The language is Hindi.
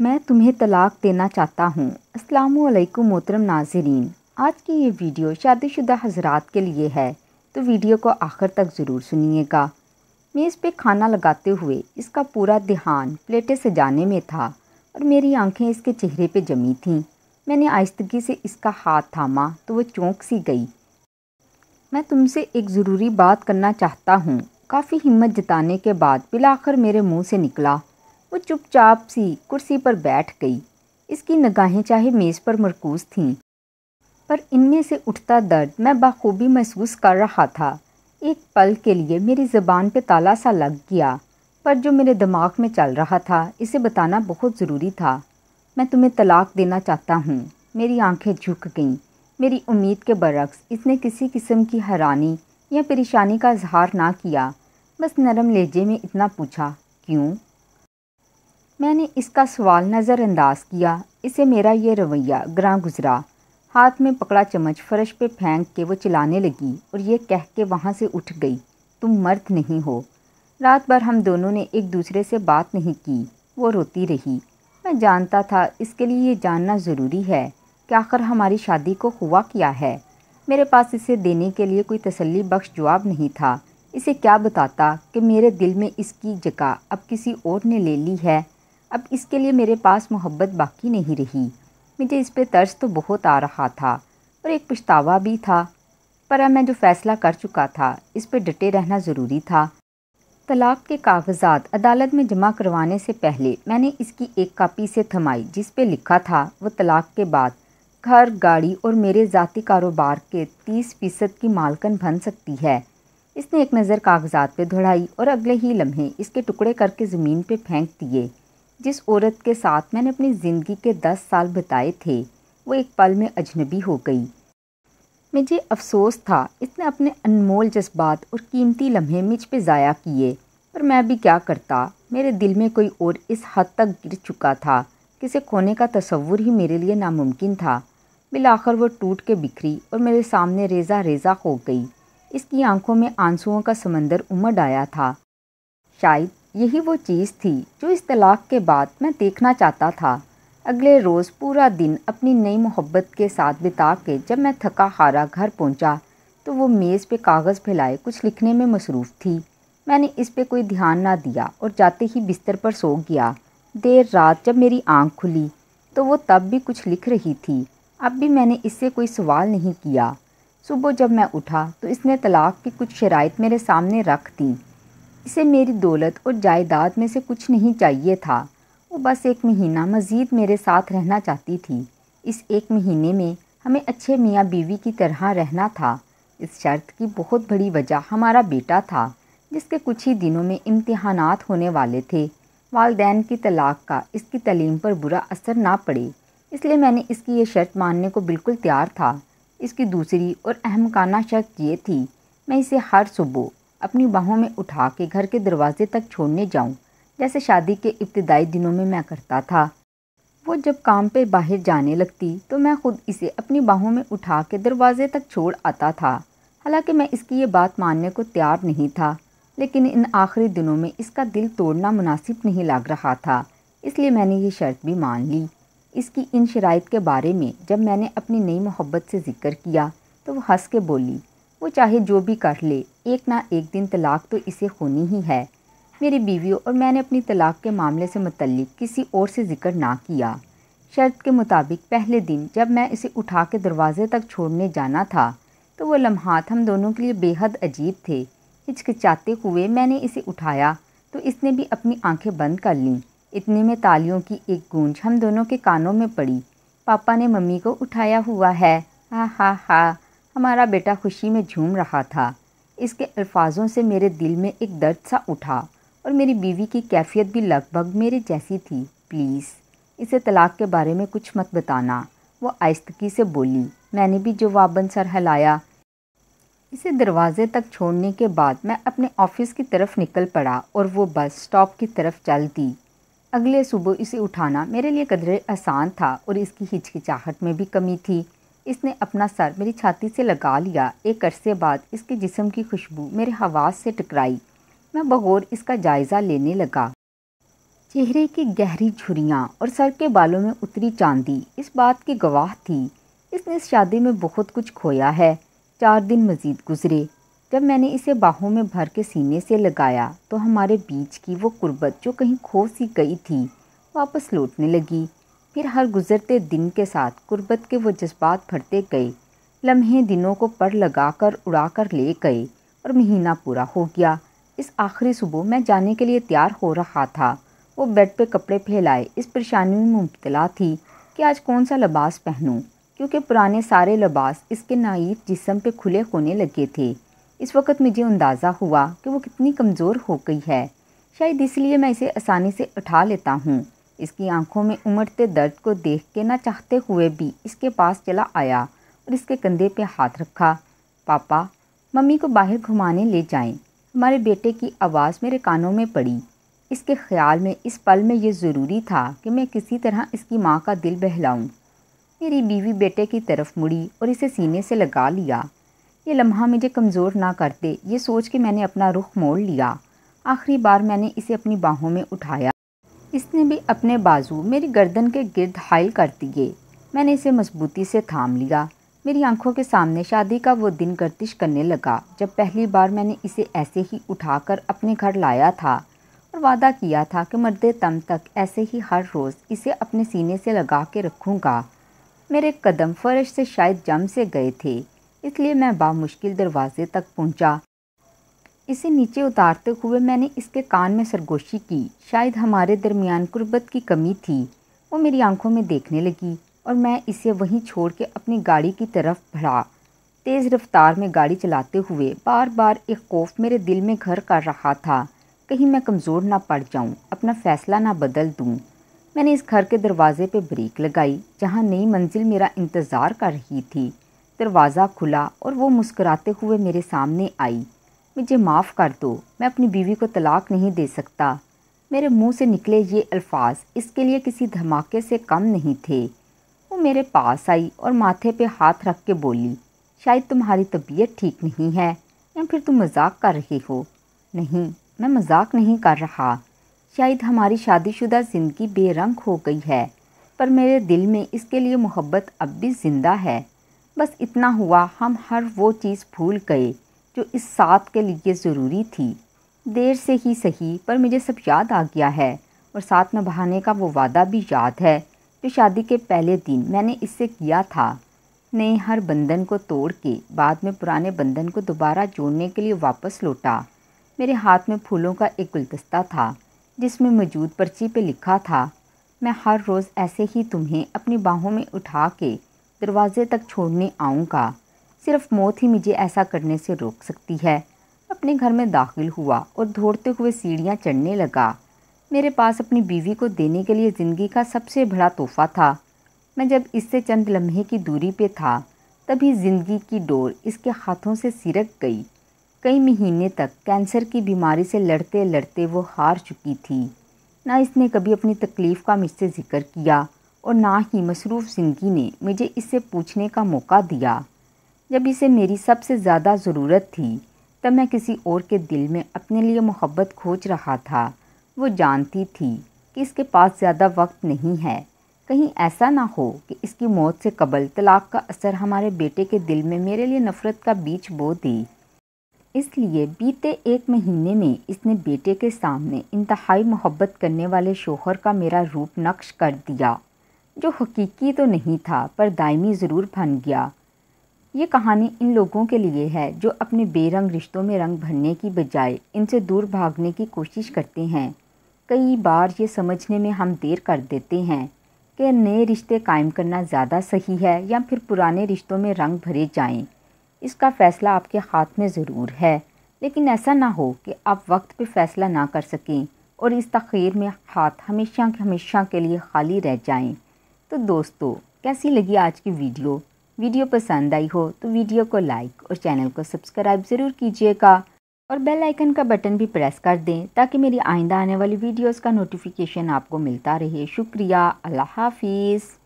मैं तुम्हें तलाक देना चाहता हूँ असलकुम मोहतरम नाजरीन आज की ये वीडियो शादीशुदा हजरात के लिए है तो वीडियो को आखिर तक ज़रूर सुनिएगा मेज़ पे खाना लगाते हुए इसका पूरा ध्यान प्लेटें सजाने में था और मेरी आंखें इसके चेहरे पे जमी थीं मैंने आहिस्तगी से इसका हाथ थामा तो वह चौंक सी गई मैं तुमसे एक ज़रूरी बात करना चाहता हूँ काफ़ी हिम्मत जताने के बाद बिलाकर मेरे मुँह से निकला वो चुपचाप सी कुर्सी पर बैठ गई इसकी नगाहें चाहे मेज़ पर मरकूज थीं पर इनमें से उठता दर्द मैं बाखूबी महसूस कर रहा था एक पल के लिए मेरी ज़बान पे ताला सा लग गया पर जो मेरे दिमाग में चल रहा था इसे बताना बहुत ज़रूरी था मैं तुम्हें तलाक देना चाहता हूँ मेरी आंखें झुक गईं मेरी उम्मीद के बरक्स इसने किसी किस्म की हैरानी या परेशानी का इजहार ना किया बस नरम लहजे में इतना पूछा क्यों मैंने इसका सवाल नज़रअंदाज किया इसे मेरा ये रवैया ग्रां गुजरा हाथ में पकड़ा चम्मच फर्श पे फेंक के वो चलाने लगी और ये कह के वहाँ से उठ गई तुम मर्द नहीं हो रात भर हम दोनों ने एक दूसरे से बात नहीं की वो रोती रही मैं जानता था इसके लिए ये जानना ज़रूरी है कि आखिर हमारी शादी को हुआ क्या है मेरे पास इसे देने के लिए कोई तसल्ली बख्श जवाब नहीं था इसे क्या बताता कि मेरे दिल में इसकी जगह अब किसी और ने ले ली है अब इसके लिए मेरे पास मोहब्बत बाकी नहीं रही मुझे इस पर तर्ज तो बहुत आ रहा था और एक पछतावा भी था पर अब मैं जो फ़ैसला कर चुका था इस पर डटे रहना ज़रूरी था तलाक के कागजात अदालत में जमा करवाने से पहले मैंने इसकी एक कापी से थमाई जिस पे लिखा था वो तलाक के बाद घर गाड़ी और मेरे ज़ाती कारोबार के तीस फ़ीसद की मालकन बन सकती है इसने एक नज़र कागजात पे दौड़ाई और अगले ही लम्हे इसके टुकड़े करके ज़मीन पे फेंक दिए जिस औरत के साथ मैंने अपनी ज़िंदगी के दस साल बिताए थे वो एक पल में अजनबी हो गई मुझे अफसोस था इसने अपने अनमोल जज्बात और कीमती लम्हे मुझ पे ज़ाया किए पर मैं भी क्या करता मेरे दिल में कोई और इस हद तक गिर चुका था किसे खोने का तस्वुर ही मेरे लिए नामुमकिन था बिलाखर वो टूट के बिखरी और मेरे सामने रेजा रेजा हो गई इसकी आंखों में आंसुओं का समंदर उमड़ आया था शायद यही वो चीज़ थी जो इस तलाक़ के बाद मैं देखना चाहता था अगले रोज़ पूरा दिन अपनी नई मोहब्बत के साथ बिता के जब मैं थका हारा घर पहुंचा, तो वो मेज़ पे कागज़ फैलाए कुछ लिखने में मसरूफ़ थी मैंने इस पे कोई ध्यान ना दिया और जाते ही बिस्तर पर सो गया देर रात जब मेरी आँख खुली तो वो तब भी कुछ लिख रही थी अब भी मैंने इससे कोई सवाल नहीं किया सुबह जब मैं उठा तो इसने तलाक़ की कुछ शराइ मेरे सामने रख दी इसे मेरी दौलत और जायदाद में से कुछ नहीं चाहिए था वो बस एक महीना मज़ीद मेरे साथ रहना चाहती थी इस एक महीने में हमें अच्छे मियाँ बीवी की तरह रहना था इस शर्त की बहुत बड़ी वजह हमारा बेटा था जिसके कुछ ही दिनों में इम्तहान होने वाले थे वालदेन की तलाक का इसकी तलीम पर बुरा असर ना पड़े इसलिए मैंने इसकी ये शर्त मानने को बिल्कुल तैयार था इसकी दूसरी और अहमकाना शर्त ये थी मैं इसे हर सुबह अपनी बाहों में उठा के घर के दरवाजे तक छोड़ने जाऊं जैसे शादी के इब्तदाई दिनों में मैं करता था वो जब काम पे बाहर जाने लगती तो मैं खुद इसे अपनी बाहों में उठा के दरवाजे तक छोड़ आता था हालांकि मैं इसकी ये बात मानने को तैयार नहीं था लेकिन इन आखिरी दिनों में इसका दिल तोड़ना मुनासिब नहीं लग रहा था इसलिए मैंने ये शर्त भी मान ली इसकी इन शराइत के बारे में जब मैंने अपनी नई मोहब्बत से जिक्र किया तो वह हंस के बोली वो चाहे जो भी कर ले एक ना एक दिन तलाक तो इसे होनी ही है मेरी बीवी और मैंने अपनी तलाक के मामले से मतलब किसी और से जिक्र ना किया शर्त के मुताबिक पहले दिन जब मैं इसे उठा के दरवाजे तक छोड़ने जाना था तो वो लम्हात हम दोनों के लिए बेहद अजीब थे हिचकिचाते हुए मैंने इसे उठाया तो इसने भी अपनी आंखें बंद कर लीं इतने में तालियों की एक गूंज हम दोनों के कानों में पड़ी पापा ने मम्मी को उठाया हुआ है हा हा हा हमारा बेटा खुशी में झूम रहा था इसके अल्फाजों से मेरे दिल में एक दर्द सा उठा और मेरी बीवी की कैफियत भी लगभग मेरी जैसी थी प्लीज़ इसे तलाक के बारे में कुछ मत बताना वो आयस्तगी से बोली मैंने भी जवाबन सर हिलाया इसे दरवाजे तक छोड़ने के बाद मैं अपने ऑफिस की तरफ निकल पड़ा और वो बस स्टॉप की तरफ चल दी अगले सुबह इसे उठाना मेरे लिए कदरे आसान था और इसकी हिचकिचाहट में भी कमी थी इसने अपना सर मेरी छाती से लगा लिया एक अरसे बाद इसके जिसम की खुशबू मेरे हवास से टकराई मैं बगौर इसका जायज़ा लेने लगा चेहरे की गहरी झुरियाँ और सर के बालों में उतरी चांदी इस बात की गवाह थी इसने इस शादी में बहुत कुछ खोया है चार दिन मज़ीद गुजरे जब मैंने इसे बाहों में भर के सीने से लगाया तो हमारे बीच की वो कुर्बत जो कहीं खो सी गई थी वापस लौटने लगी फिर हर गुज़रते दिन के साथ कुर्बत के वो जज्बात भरते गए लम्हे दिनों को पर लगा कर उड़ा कर ले गए और महीना पूरा हो गया इस आखिरी सुबह मैं जाने के लिए तैयार हो रहा था वो बेड पे कपड़े फैलाए इस परेशानी में मुबतला थी कि आज कौन सा लबास पहनूं क्योंकि पुराने सारे लबास इसके नाइफ जिसम पे खुले होने लगे थे इस वक्त मुझे अंदाज़ा हुआ कि वो कितनी कमज़ोर हो गई है शायद इसलिए मैं इसे आसानी से उठा लेता हूँ इसकी आंखों में उमड़ते दर्द को देख के ना चाहते हुए भी इसके पास चला आया और इसके कंधे पे हाथ रखा पापा मम्मी को बाहर घुमाने ले जाएं। हमारे बेटे की आवाज़ मेरे कानों में पड़ी इसके ख्याल में इस पल में ये ज़रूरी था कि मैं किसी तरह इसकी माँ का दिल बहलाऊँ मेरी बीवी बेटे की तरफ मुड़ी और इसे सीने से लगा लिया ये लम्हा मुझे कमज़ोर ना करते ये सोच के मैंने अपना रुख मोड़ लिया आखिरी बार मैंने इसे अपनी बाहों में उठाया इसने भी अपने बाजू मेरी गर्दन के गिरद हाइल कर दिए मैंने इसे मजबूती से थाम लिया मेरी आंखों के सामने शादी का वो दिन गर्दिश करने लगा जब पहली बार मैंने इसे ऐसे ही उठाकर अपने घर लाया था और वादा किया था कि मर्द तम तक ऐसे ही हर रोज़ इसे अपने सीने से लगा के रखूँगा मेरे कदम फर्श से शायद जम से गए थे इसलिए मैं बामुश्किल दरवाजे तक पहुँचा इसे नीचे उतारते हुए मैंने इसके कान में सरगोशी की शायद हमारे दरमियान गुर्बत की कमी थी वो मेरी आंखों में देखने लगी और मैं इसे वहीं छोड़ के अपनी गाड़ी की तरफ भड़ा तेज़ रफ्तार में गाड़ी चलाते हुए बार बार एक खौफ मेरे दिल में घर कर रहा था कहीं मैं कमज़ोर ना पड़ जाऊँ अपना फ़ैसला ना बदल दूँ मैंने इस घर के दरवाजे पर ब्रेक लगाई जहाँ नई मंजिल मेरा इंतज़ार कर रही थी दरवाज़ा खुला और वो मुस्कुराते हुए मेरे सामने आई मुझे माफ़ कर दो मैं अपनी बीवी को तलाक नहीं दे सकता मेरे मुंह से निकले ये अल्फाज इसके लिए किसी धमाके से कम नहीं थे वो मेरे पास आई और माथे पे हाथ रख के बोली शायद तुम्हारी तबीयत ठीक नहीं है या फिर तुम मजाक कर रहे हो नहीं मैं मजाक नहीं कर रहा शायद हमारी शादीशुदा ज़िंदगी बेरंग हो गई है पर मेरे दिल में इसके लिए मोहब्बत अब भी ज़िंदा है बस इतना हुआ हम हर वो चीज़ भूल गए जो इस साथ के लिए ज़रूरी थी देर से ही सही पर मुझे सब याद आ गया है और साथ में बहाने का वो वादा भी याद है जो शादी के पहले दिन मैंने इससे किया था नए हर बंधन को तोड़ के बाद में पुराने बंधन को दोबारा जोड़ने के लिए वापस लौटा मेरे हाथ में फूलों का एक गुलदस्ता था जिसमें मौजूद पर्ची पे लिखा था मैं हर रोज़ ऐसे ही तुम्हें अपनी बाहों में उठा के दरवाजे तक छोड़ने आऊँगा सिर्फ मौत ही मुझे ऐसा करने से रोक सकती है अपने घर में दाखिल हुआ और दौड़ते हुए सीढ़ियाँ चढ़ने लगा मेरे पास अपनी बीवी को देने के लिए ज़िंदगी का सबसे बड़ा तोहफा था मैं जब इससे चंद लम्हे की दूरी पे था तभी ज़िंदगी की डोर इसके हाथों से सिरक गई कई महीने तक कैंसर की बीमारी से लड़ते लड़ते वो हार चुकी थी ना इसने कभी अपनी तकलीफ़ का मुझसे जिक्र किया और ना ही मसरूफ़ ज़िंदगी ने मुझे इससे पूछने का मौका दिया जब इसे मेरी सबसे ज़्यादा ज़रूरत थी तब मैं किसी और के दिल में अपने लिए मोहब्बत खोज रहा था वो जानती थी कि इसके पास ज़्यादा वक्त नहीं है कहीं ऐसा ना हो कि इसकी मौत से कबल तलाक का असर हमारे बेटे के दिल में मेरे लिए नफ़रत का बीज बो दे इसलिए बीते एक महीने में इसने बेटे के सामने इंतहाई मोहब्बत करने वाले शोहर का मेरा रूप नक्श कर दिया जो हकीकी तो नहीं था पर दायमी ज़रूर बन गया ये कहानी इन लोगों के लिए है जो अपने बेरंग रिश्तों में रंग भरने की बजाय इनसे दूर भागने की कोशिश करते हैं कई बार ये समझने में हम देर कर देते हैं कि नए रिश्ते कायम करना ज़्यादा सही है या फिर पुराने रिश्तों में रंग भरे जाएं। इसका फ़ैसला आपके हाथ में ज़रूर है लेकिन ऐसा ना हो कि आप वक्त पर फ़ैसला ना कर सकें और इस तखीर में हाथ हमेशा हमेशा के लिए खाली रह जाएं। तो दोस्तों कैसी लगी आज की वीडियो वीडियो पसंद आई हो तो वीडियो को लाइक और चैनल को सब्सक्राइब ज़रूर कीजिएगा और बेल आइकन का बटन भी प्रेस कर दें ताकि मेरी आइंदा आने वाली वीडियोस का नोटिफिकेशन आपको मिलता रहे शुक्रिया अल्लाह हाफिज़